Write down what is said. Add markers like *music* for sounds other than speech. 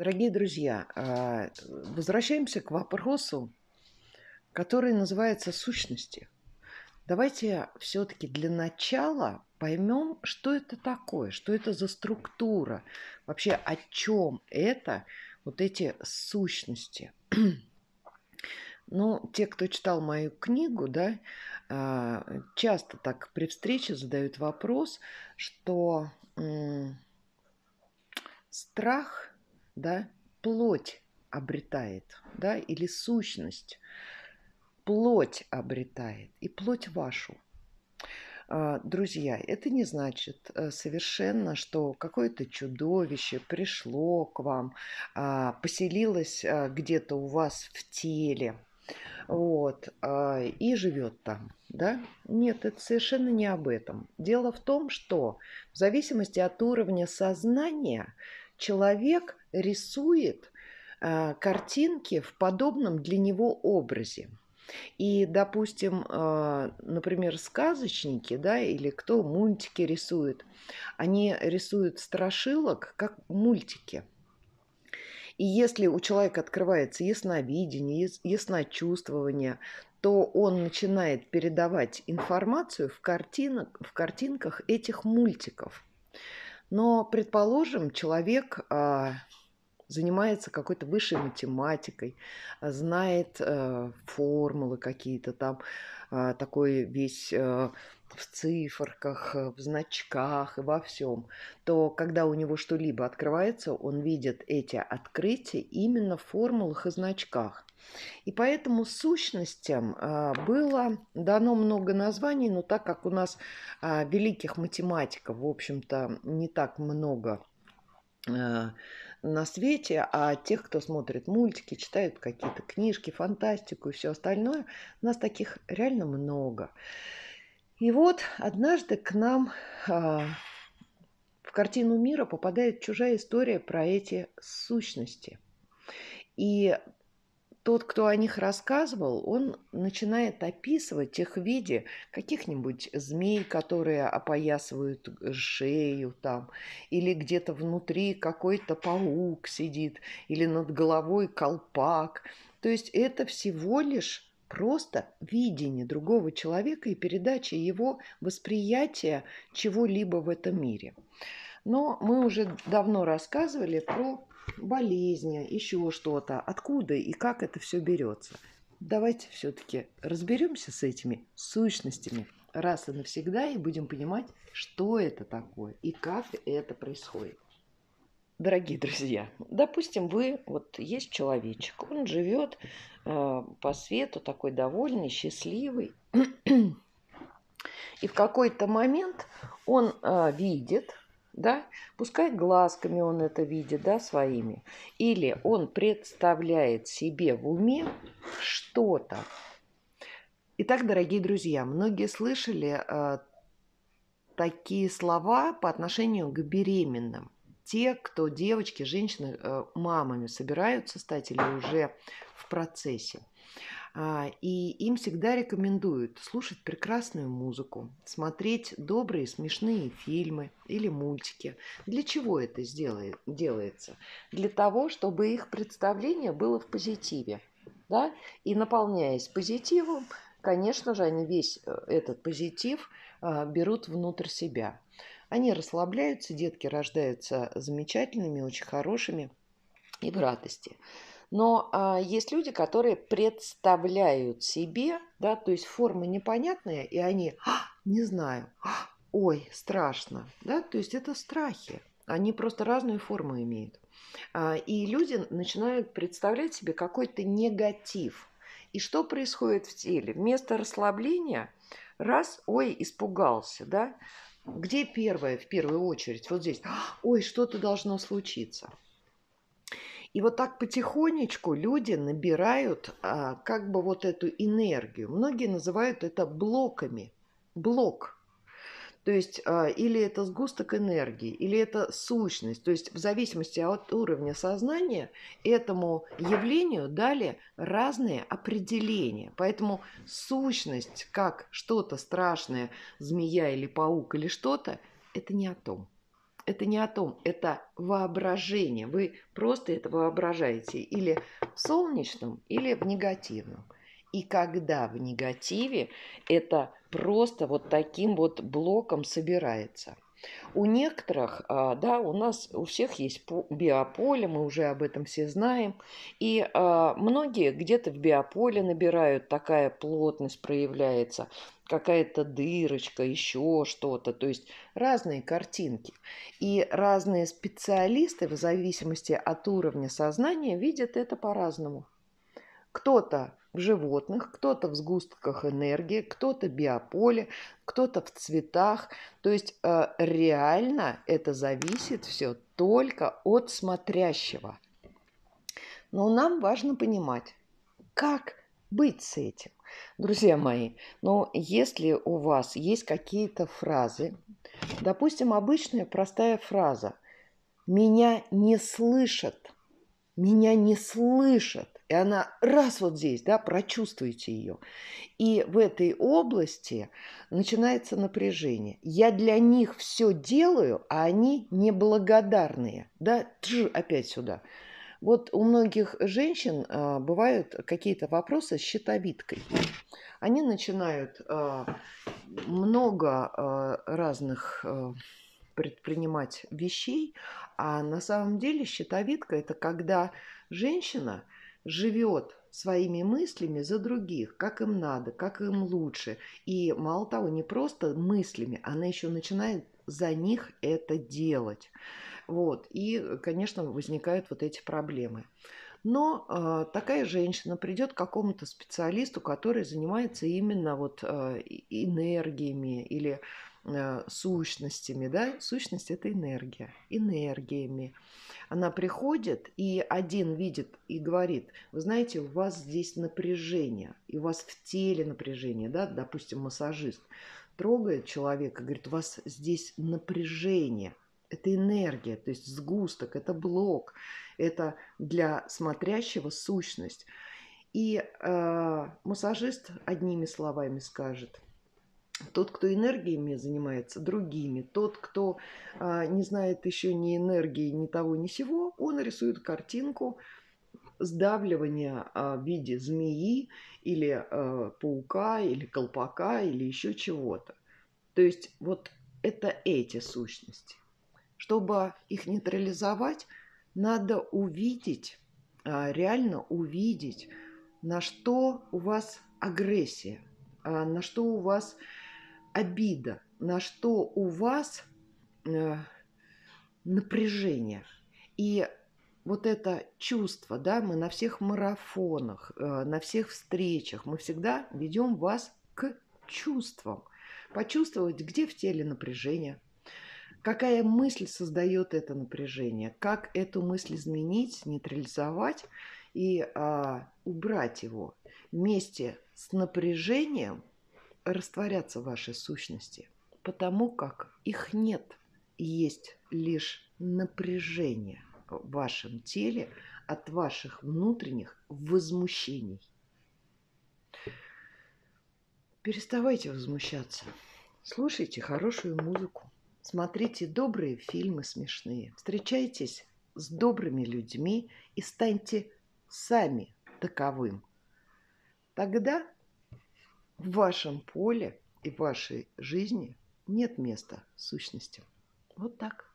Дорогие друзья, а, возвращаемся к вопросу, который называется сущности. Давайте все-таки для начала поймем, что это такое, что это за структура, вообще о чем это, вот эти сущности. *clears throat* Ну, те, кто читал мою книгу, да, а, часто так при встрече задают вопрос, что страх – да, плоть обретает, да, или сущность, плоть обретает, и плоть вашу. А, друзья, это не значит э, совершенно, что какое-то чудовище пришло к вам, а, поселилось а, где-то у вас в теле, вот, и живет там, да? Нет, это совершенно не об этом. Дело в том, что в зависимости от уровня сознания человек рисует э, картинки в подобном для него образе. И, допустим, э, например, сказочники, да, или кто мультики рисует, они рисуют страшилок как мультики. И если у человека открывается ясновидение, ясночувствование, то он начинает передавать информацию в, картинок, в картинках этих мультиков. Но, предположим, человек а, занимается какой-то высшей математикой, знает э, формулы какие-то там, а, такой весь э, в циферках, э, в значках и во всем, то когда у него что-либо открывается, он видит эти открытия именно в формулах и значках. И поэтому сущностям а, было дано много названий, но так как у нас а, великих математиков, в общем-то, не так много э, на свете, а тех, кто смотрит мультики, читают какие-то книжки, фантастику и все остальное, у нас таких реально много. И вот однажды к нам а, в картину мира попадает чужая история про эти сущности. И тот, кто о них рассказывал, он начинает описывать их в виде каких-нибудь змей, которые опоясывают шею там, или где-то внутри какой-то паук сидит, или над головой колпак. То есть это всего лишь Просто видение другого человека и передача его восприятия чего-либо в этом мире. Но мы уже давно рассказывали про болезни, еще что-то, откуда и как это все берется. Давайте все-таки разберемся с этими сущностями раз и навсегда и будем понимать, что это такое и как это происходит. Дорогие друзья, допустим, вы, вот есть человечек, он живет э, по свету такой довольный, счастливый, и в какой-то момент он э, видит, да, пускай глазками он это видит, да, своими, или он представляет себе в уме что-то. Итак, дорогие друзья, многие слышали э, такие слова по отношению к беременным – те, кто девочки, женщины, э, мамами собираются стать или уже в процессе. А, и им всегда рекомендуют слушать прекрасную музыку, смотреть добрые смешные фильмы или мультики. Для чего это сделает, делается? Для того, чтобы их представление было в позитиве. Да? И наполняясь позитивом, конечно же, они весь э, этот позитив э, берут внутрь себя. Они расслабляются, детки рождаются замечательными, очень хорошими и в радости. Но а, есть люди, которые представляют себе, да, то есть формы непонятные, и они а, не знаю, а, ой, страшно, да, то есть это страхи. Они просто разную форму имеют. А, и люди начинают представлять себе какой-то негатив. И что происходит в теле? Вместо расслабления раз, ой, испугался, да, где первое, в первую очередь? Вот здесь. *gasps* Ой, что-то должно случиться. И вот так потихонечку люди набирают а, как бы вот эту энергию. Многие называют это блоками. Блок. То есть а, или это сгусток энергии, или это сущность. То есть в зависимости от уровня сознания этому явлению дали разные определения. Поэтому сущность как что-то страшное, змея или паук или что-то, это не о том. Это не о том, это воображение. Вы просто это воображаете или в солнечном, или в негативном. И когда в негативе это просто вот таким вот блоком собирается. У некоторых, а, да, у нас, у всех есть биополе, мы уже об этом все знаем. И а, многие где-то в биополе набирают, такая плотность проявляется, какая-то дырочка, еще что-то. То есть разные картинки. И разные специалисты в зависимости от уровня сознания видят это по-разному. Кто-то в животных, кто-то в сгустках энергии, кто-то в биополе, кто-то в цветах. То есть э, реально это зависит все только от смотрящего. Но нам важно понимать, как быть с этим. Друзья мои, но если у вас есть какие-то фразы, допустим, обычная простая фраза «меня не слышат», «меня не слышат», и она раз вот здесь, да, прочувствуйте ее. И в этой области начинается напряжение. Я для них все делаю, а они неблагодарные. Да, тж, опять сюда. Вот у многих женщин а, бывают какие-то вопросы с щитовидкой. Они начинают а, много а, разных а, предпринимать вещей, а на самом деле щитовидка это когда женщина – живет своими мыслями за других, как им надо, как им лучше. И мало того, не просто мыслями, она еще начинает за них это делать. Вот. И, конечно, возникают вот эти проблемы. Но э, такая женщина придет к какому-то специалисту, который занимается именно вот э, энергиями или Э, сущностями, да, сущность – это энергия, энергиями. Она приходит, и один видит и говорит, вы знаете, у вас здесь напряжение, и у вас в теле напряжение, да, допустим, массажист трогает человека, говорит, у вас здесь напряжение, это энергия, то есть сгусток, это блок, это для смотрящего сущность. И э, массажист одними словами скажет – тот, кто энергиями занимается, другими. Тот, кто а, не знает еще ни энергии, ни того, ни сего, он рисует картинку сдавливания а, в виде змеи или а, паука, или колпака, или еще чего-то. То есть вот это эти сущности. Чтобы их нейтрализовать, надо увидеть, а, реально увидеть, на что у вас агрессия, а, на что у вас обида, на что у вас э, напряжение. И вот это чувство, да, мы на всех марафонах, э, на всех встречах, мы всегда ведем вас к чувствам. Почувствовать, где в теле напряжение, какая мысль создает это напряжение, как эту мысль изменить, нейтрализовать и а, убрать его вместе с напряжением растворятся ваши сущности, потому как их нет, есть лишь напряжение в вашем теле от ваших внутренних возмущений. Переставайте возмущаться. Слушайте хорошую музыку. Смотрите добрые фильмы смешные. Встречайтесь с добрыми людьми и станьте сами таковым. Тогда в вашем поле и в вашей жизни нет места сущности. Вот так.